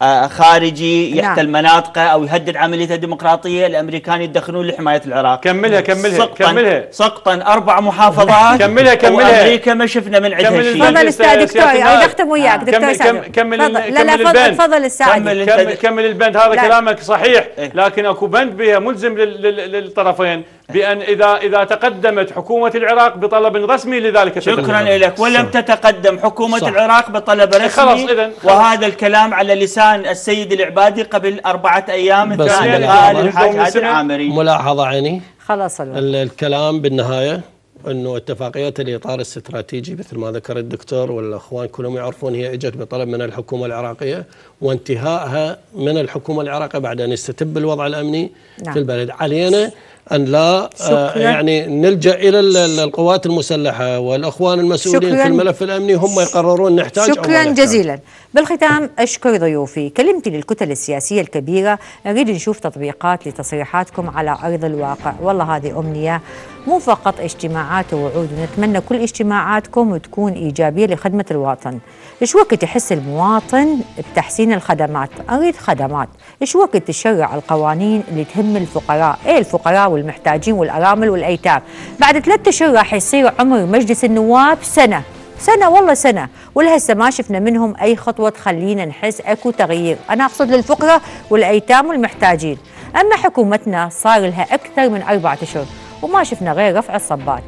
آه، خارجي يحتل نعم. مناطقه او يهدد عمليته الديمقراطيه الامريكان يدخلون لحمايه العراق كملها كملها سقطاً كملها سقطا اربع محافظات كملها كملها وامريكا ما شفنا من عندها شيء تفضل استاذ دكتور يعني اريد اختم وياك دكتور كمل كمل لا لا تفضل كمل كمل البند هذا كلامك صحيح إيه. لكن اكو بند بها ملزم للطرفين بأن إذا إذا تقدمت حكومة العراق بطلب رسمي لذلك شكرا لك ولم تتقدم حكومة صح. العراق بطلب إيه، رسمي خلص إذن خلص. وهذا الكلام على لسان السيد العبادي قبل أربعة أيام بس قال الحاج عادل عامري ملاحظة عيني خلاص الكلام بالنهاية انه اتفاقيه الاطار الاستراتيجي مثل ما ذكر الدكتور والاخوان كلهم يعرفون هي اجت بطلب من الحكومه العراقيه وانتهائها من الحكومه العراقيه بعد ان يستتب الوضع الامني نعم. في البلد، علينا أن لا آه، يعني نلجأ إلى القوات المسلحة والأخوان المسؤولين شكرا. في الملف الأمني هم يقررون نحتاج شكرا أو جزيلا بالختام أشكر ضيوفي كلمتي للكتل السياسية الكبيرة نريد نشوف تطبيقات لتصريحاتكم على أرض الواقع والله هذه أمنية مو فقط اجتماعات ووعود ونتمنى كل اجتماعاتكم تكون إيجابية لخدمة الوطن إيش وقت يحس المواطن بتحسين الخدمات أريد خدمات إيش وقت تشرع القوانين اللي تهم الفقراء إيه الفقراء والمحتاجين والأرامل والأيتام بعد ثلاثة أشهر راح يصير عمر مجلس النواب سنة سنه والله سنه ولهسه ما شفنا منهم اي خطوه تخلينا نحس اكو تغيير انا اقصد للفقراء والايتام والمحتاجين اما حكومتنا صار لها اكثر من اربعة اشهر وما شفنا غير رفع الصبات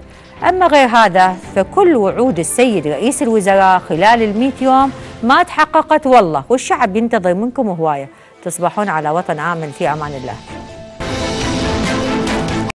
اما غير هذا فكل وعود السيد رئيس الوزراء خلال ال يوم ما تحققت والله والشعب ينتظر منكم هوايه تصبحون على وطن امن في امان الله